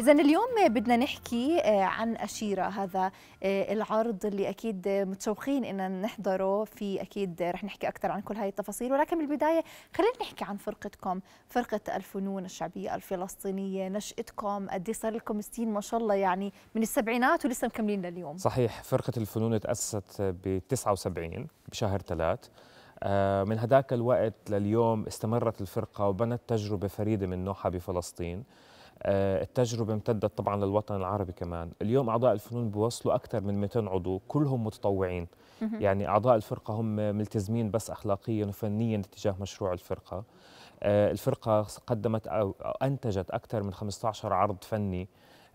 إذا اليوم بدنا نحكي آه، عن أشيرة هذا آه، العرض اللي أكيد متشوقين إن نحضره في أكيد رح نحكي أكثر عن كل هاي التفاصيل ولكن بالبداية خلينا نحكي عن فرقتكم فرقة الفنون الشعبية الفلسطينية نشأتكم قد إيه صار لكم سنين ما شاء الله يعني من السبعينات ولسه مكملين لليوم صحيح فرقة الفنون تأسست ب 79 بشهر ثلاث آه، من هداك الوقت لليوم استمرت الفرقة وبنت تجربة فريدة من نوعها بفلسطين آه، التجربة امتدت طبعا للوطن العربي كمان اليوم أعضاء الفنون بوصلوا أكثر من 200 عضو كلهم متطوعين يعني أعضاء الفرقة هم ملتزمين بس أخلاقيا وفنيا تجاه مشروع الفرقة آه، الفرقة قدمت أو أنتجت أكثر من 15 عرض فني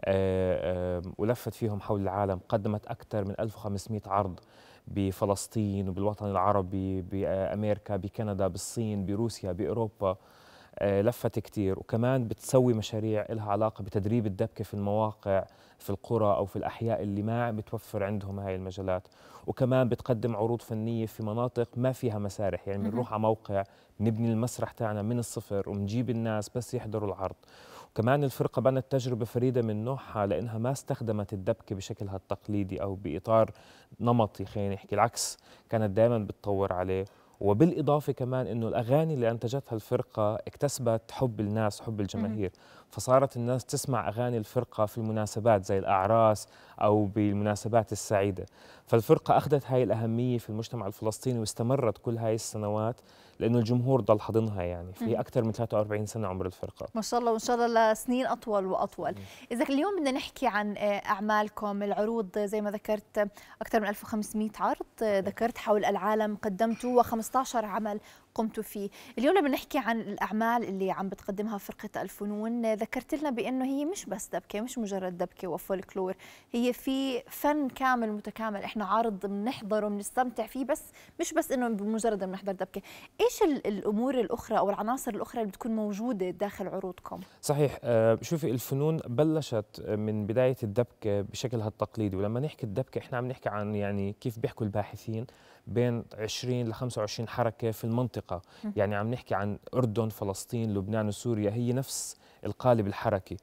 آه، ولفت فيهم حول العالم قدمت أكثر من 1500 عرض بفلسطين وبالوطن العربي بأمريكا بكندا بالصين بروسيا بأوروبا آه، لفت كتير وكمان بتسوي مشاريع لها علاقة بتدريب الدبكة في المواقع في القرى أو في الأحياء اللي ما بتوفر عندهم هاي المجالات وكمان بتقدم عروض فنية في مناطق ما فيها مسارح يعني بنروح على موقع نبني المسرح تاعنا من الصفر ونجيب الناس بس يحضروا العرض وكمان الفرقة بنت تجربة فريدة من نوعها لأنها ما استخدمت الدبكة بشكلها التقليدي أو بإطار نمطي خلينا نحكي العكس كانت دائما بتطور عليه وبالإضافة كمان أنه الأغاني اللي أنتجتها الفرقة اكتسبت حب الناس حب الجماهير فصارت الناس تسمع أغاني الفرقة في المناسبات زي الأعراس أو بالمناسبات السعيدة فالفرقة أخذت هاي الأهمية في المجتمع الفلسطيني واستمرت كل هاي السنوات لانه الجمهور ضل حاضنها يعني في اكثر من 43 سنه عمر الفرقه ما شاء الله وان شاء الله لسنين اطول واطول اذا اليوم بدنا نحكي عن آه، اعمالكم العروض زي ما ذكرت اكثر من 1500 عرض آه، ذكرت حول العالم قدمتوا و15 عمل قمتوا فيه اليوم لما نحكي عن الأعمال اللي عم بتقدمها فرقة الفنون ذكرت لنا بأنه هي مش بس دبكة مش مجرد دبكة وفولكلور هي في فن كامل متكامل إحنا عارض بنحضره بنستمتع فيه بس مش بس إنه بمجرد بنحضر دبكة إيش الأمور الأخرى أو العناصر الأخرى اللي بتكون موجودة داخل عروضكم صحيح آه، شوفي الفنون بلشت من بداية الدبكة بشكلها التقليدي ولما نحكي الدبكة إحنا عم نحكي عن يعني كيف بيحكوا الباحثين بين 20 ل 25 حركه في المنطقه يعني عم نحكي عن اردن فلسطين لبنان وسوريا هي نفس القالب الحركي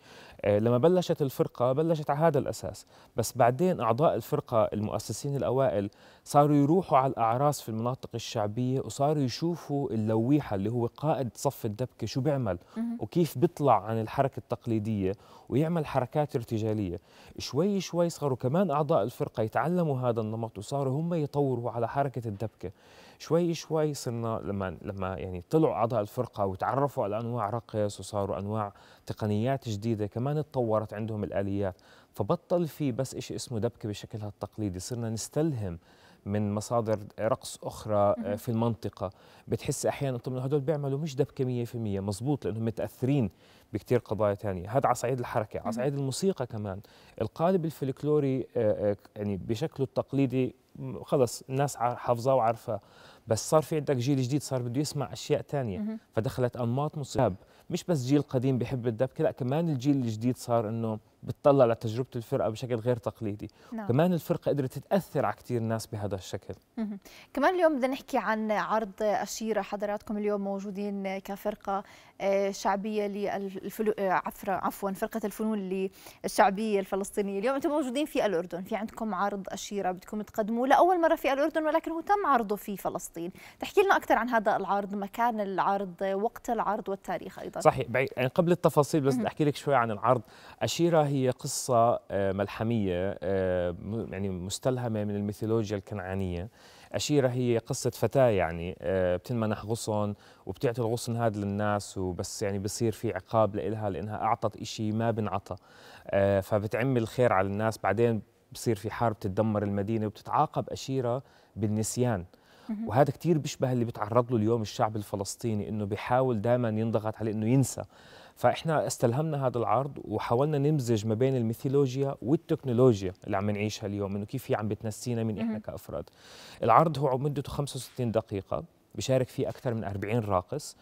آه، لما بلشت الفرقة بلشت على هذا الأساس بس بعدين أعضاء الفرقة المؤسسين الأوائل صاروا يروحوا على الأعراس في المناطق الشعبية وصاروا يشوفوا اللويحة اللي هو قائد صف الدبكة شو بيعمل وكيف بيطلع عن الحركة التقليدية ويعمل حركات ارتجالية شوي شوي صاروا كمان أعضاء الفرقة يتعلموا هذا النمط وصاروا هم يطوروا على حركة الدبكة شوي شوي صرنا لما لما يعني طلعوا اعضاء الفرقه وتعرفوا على انواع رقص وصاروا انواع تقنيات جديده كمان تطورت عندهم الاليات فبطل في بس شيء اسمه دبكه بشكلها التقليدي صرنا نستلهم من مصادر رقص اخرى آه، في المنطقه بتحس احيانا طب هدول بيعملوا مش دبكه 100% مزبوط لانهم متاثرين بكثير قضايا ثانيه هذا على صعيد الحركه على صعيد الموسيقى كمان القالب الفلكلوري آه، آه، يعني بشكله التقليدي خلص الناس حافظاه وعارفاه بس صار في عندك جيل جديد صار بده يسمع اشياء ثانيه فدخلت انماط موسيقى مش بس جيل قديم بحب الدبكه لا كمان الجيل الجديد صار انه بتطلع لتجربه الفرقه بشكل غير تقليدي نعم. كمان الفرقه قدرت تاثر على كثير ناس بهذا الشكل كمان اليوم بدنا نحكي عن عرض اشيره حضراتكم اليوم موجودين كفرقه آه، شعبيه للفلو... آه، عفرة عفوا فرقه الفنون الشعبيه الفلسطينيه اليوم انتم موجودين في الاردن في عندكم عرض اشيره بدكم تقدموه لاول مره في الاردن ولكن هو تم عرضه في فلسطين تحكي لنا اكثر عن هذا العرض مكان العرض وقت العرض والتاريخ ايضا صحيح يعني قبل التفاصيل بس بدي احكي لك شوي عن العرض اشيره هي قصة آه، ملحمية آه، يعني مستلهمة من الميثولوجيا الكنعانية أشيرة هي قصة فتاة يعني آه، بتنمنح غصن وبتعطي الغصن هذا للناس وبس يعني بصير في عقاب لإلها لأنها أعطت إشي ما بنعطى فبتعم الخير على الناس بعدين بصير في حرب تدمر المدينة وبتتعاقب أشيرة بالنسيان وهذا كثير بيشبه اللي بتعرض له اليوم الشعب الفلسطيني انه بيحاول دائما ينضغط عليه انه ينسى فاحنا استلهمنا هذا العرض وحاولنا نمزج ما بين الميثولوجيا والتكنولوجيا اللي عم نعيشها اليوم انه كيف هي عم بتنسينا من احنا كافراد العرض هو مدته 65 دقيقه بشارك فيه أكثر من 40 راقص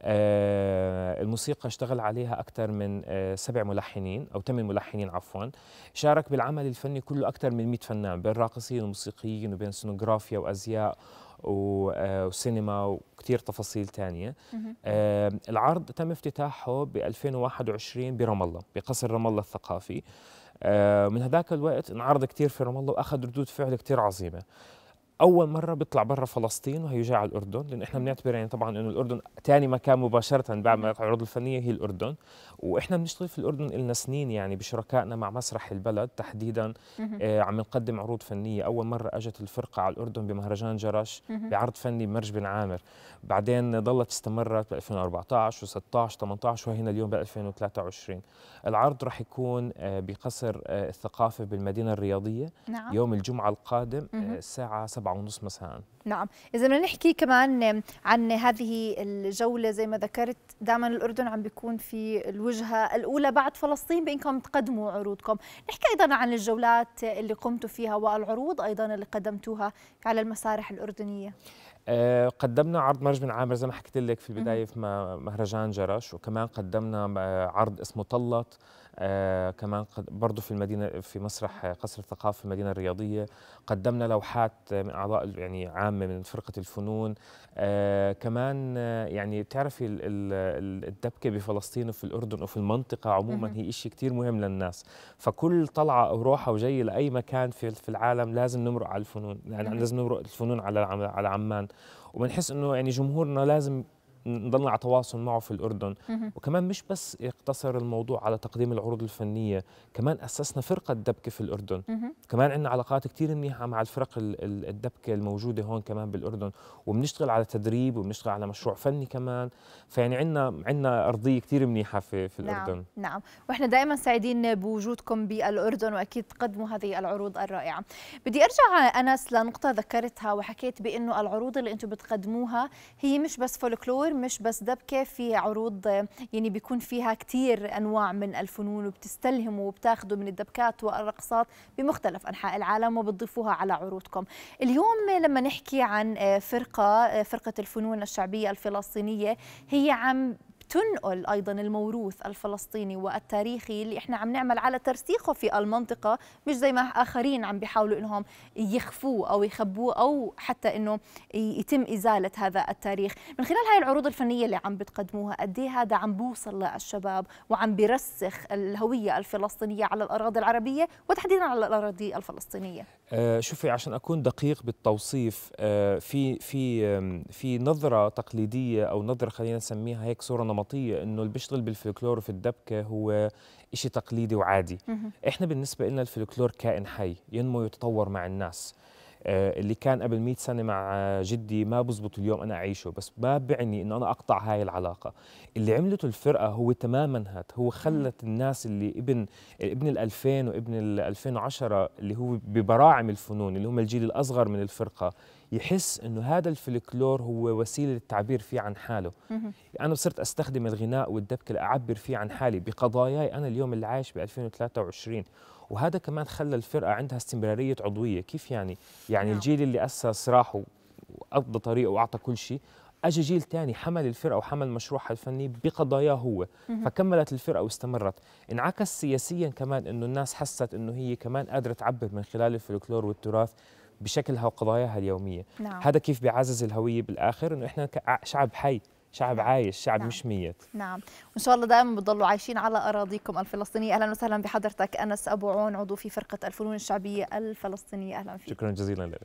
آه الموسيقى اشتغل عليها أكثر من آه سبع ملحنين أو ثمان ملحنين عفوا شارك بالعمل الفني كله أكثر من 100 فنان بين راقصين وموسيقيين وبين سونوغرافيا وأزياء آه، وسينما وكثير تفاصيل ثانيه آه، العرض تم افتتاحه ب 2021 برام الله بقصر رام الله الثقافي آه، من هذاك الوقت انعرض كثير في رام الله واخذ ردود فعل كثير عظيمه اول مره بيطلع برا فلسطين وهيجي على الاردن لان احنا بنعتبر يعني طبعا انه الاردن ثاني مكان مباشره بعد ما العروض الفنيه هي الاردن واحنا بنشتغل في الاردن لنا سنين يعني بشركائنا مع مسرح البلد تحديدا آه عم نقدم عروض فنيه اول مره اجت الفرقه على الاردن بمهرجان جرش بعرض فني بمرج بن عامر بعدين ظلت استمرت ب 2014 و16 18 وهنا اليوم ب 2023 العرض راح يكون آه بقصر آه الثقافه بالمدينه الرياضيه نعم. يوم الجمعه القادم آه، الساعه 7 أربعة ونص مساء نعم اذا بدنا نحكي كمان عن هذه الجوله زي ما ذكرت دائما الاردن عم بيكون في الوجهه الاولى بعد فلسطين بانكم تقدموا عروضكم نحكي ايضا عن الجولات اللي قمتوا فيها والعروض ايضا اللي قدمتوها على المسارح الاردنيه آه، قدمنا عرض مرج من عامر زي ما حكيت لك في البدايه في مهرجان جرش وكمان قدمنا آه، عرض اسمه طلت آه كمان قد برضو في المدينة في مسرح آه، قصر الثقافة في المدينة الرياضية قدمنا لوحات آه، من أعضاء يعني عامة من فرقة الفنون آه كمان آه، يعني بتعرفي الدبكة بفلسطين وفي الأردن وفي المنطقة عموما هي شيء كتير مهم للناس فكل طلعة أو روحة وجاية لأي مكان في, في العالم لازم نمرق على الفنون يعني لازم نمرق الفنون على على عمان وبنحس انه يعني جمهورنا لازم نضلنا على تواصل معه في الأردن وكمان مش بس يقتصر الموضوع على تقديم العروض الفنية كمان أسسنا فرقة دبكة في الأردن كمان عندنا علاقات كثير منيحة مع الفرق الدبكة الموجودة هون كمان بالأردن وبنشتغل على تدريب وبنشتغل على مشروع فني كمان فيعني عندنا عندنا أرضية كثير منيحة في, في نعم، الأردن نعم نعم وإحنا دائما سعيدين بوجودكم بالأردن وأكيد تقدموا هذه العروض الرائعة بدي أرجع أنس لنقطة ذكرتها وحكيت بأنه العروض اللي أنتم بتقدموها هي مش بس فولكلور مش بس دبكه في عروض يعني بيكون فيها كتير انواع من الفنون وبتستلهموا وبتاخذوا من الدبكات والرقصات بمختلف انحاء العالم وبتضيفوها على عروضكم اليوم لما نحكي عن فرقه فرقه الفنون الشعبيه الفلسطينيه هي عم تنقل ايضا الموروث الفلسطيني والتاريخي اللي احنا عم نعمل على ترسيخه في المنطقه مش زي ما اخرين عم بيحاولوا انهم يخفوه او يخبوه او حتى انه يتم ازاله هذا التاريخ من خلال هاي العروض الفنيه اللي عم بتقدموها قد إيه هذا عم بوصل للشباب وعم بيرسخ الهويه الفلسطينيه على الاراضي العربيه وتحديدا على الاراضي الفلسطينيه آه شوفي عشان اكون دقيق بالتوصيف آه في في في نظره تقليديه او نظره خلينا نسميها هيك صوره نمطيه انه اللي بيشتغل بالفلكلور وفي الدبكه هو شيء تقليدي وعادي احنا بالنسبه لنا الفلكلور كائن حي ينمو ويتطور مع الناس آه، اللي كان قبل 100 سنه مع جدي ما بزبط اليوم انا اعيشه بس ما بعني انه انا اقطع هاي العلاقه اللي عملته الفرقه هو تماما هات هو خلت الناس اللي ابن ابن ال2000 وابن ال2010 اللي هو ببراعم الفنون اللي هم الجيل الاصغر من الفرقه يحس انه هذا الفلكلور هو وسيله للتعبير فيه عن حاله انا صرت استخدم الغناء والدبكه لاعبر فيه عن حالي بقضاياي انا اليوم اللي عايش ب 2023 وهذا كمان خلى الفرقه عندها استمراريه عضويه كيف يعني يعني نعم. الجيل اللي اسس راح وقضى طريقه واعطى كل شيء اجى جيل ثاني حمل الفرقه وحمل مشروعها الفني بقضاياه هو فكملت الفرقه واستمرت انعكس سياسيا كمان انه الناس حست انه هي كمان قادره تعبر من خلال الفلكلور والتراث بشكلها وقضاياها اليوميه نعم. هذا كيف بيعزز الهويه بالاخر انه احنا شعب حي شعب عايش شعب نعم. مش ميت نعم وإن شاء الله دائما بتضلوا عايشين على أراضيكم الفلسطينية أهلا وسهلا بحضرتك أنس أبو عون عضو في فرقة الفنون الشعبية الفلسطينية أهلا فيك شكرا جزيلا لك